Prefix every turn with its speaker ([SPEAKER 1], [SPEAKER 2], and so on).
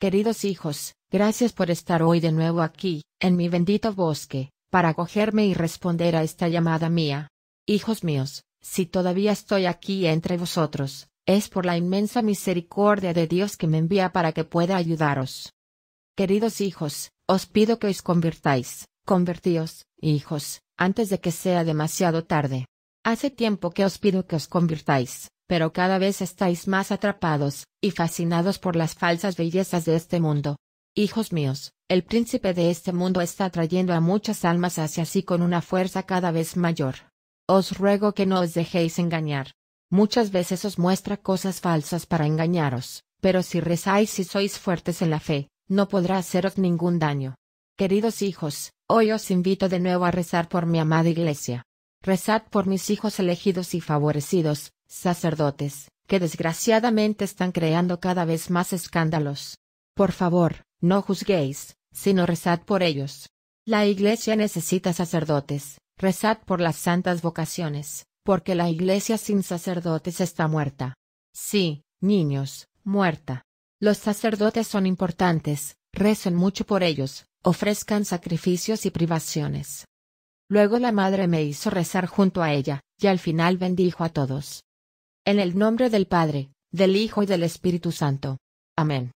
[SPEAKER 1] Queridos hijos, gracias por estar hoy de nuevo aquí, en mi bendito bosque, para acogerme y responder a esta llamada mía. Hijos míos, si todavía estoy aquí entre vosotros, es por la inmensa misericordia de Dios que me envía para que pueda ayudaros. Queridos hijos, os pido que os convirtáis, convertíos, hijos, antes de que sea demasiado tarde. Hace tiempo que os pido que os convirtáis, pero cada vez estáis más atrapados, y fascinados por las falsas bellezas de este mundo. Hijos míos, el príncipe de este mundo está trayendo a muchas almas hacia sí con una fuerza cada vez mayor. Os ruego que no os dejéis engañar. Muchas veces os muestra cosas falsas para engañaros, pero si rezáis y sois fuertes en la fe, no podrá haceros ningún daño. Queridos hijos, hoy os invito de nuevo a rezar por mi amada iglesia. Rezad por mis hijos elegidos y favorecidos, sacerdotes, que desgraciadamente están creando cada vez más escándalos. Por favor, no juzguéis, sino rezad por ellos. La Iglesia necesita sacerdotes, rezad por las santas vocaciones, porque la Iglesia sin sacerdotes está muerta. Sí, niños, muerta. Los sacerdotes son importantes, recen mucho por ellos, ofrezcan sacrificios y privaciones. Luego la madre me hizo rezar junto a ella, y al final bendijo a todos. En el nombre del Padre, del Hijo y del Espíritu Santo. Amén.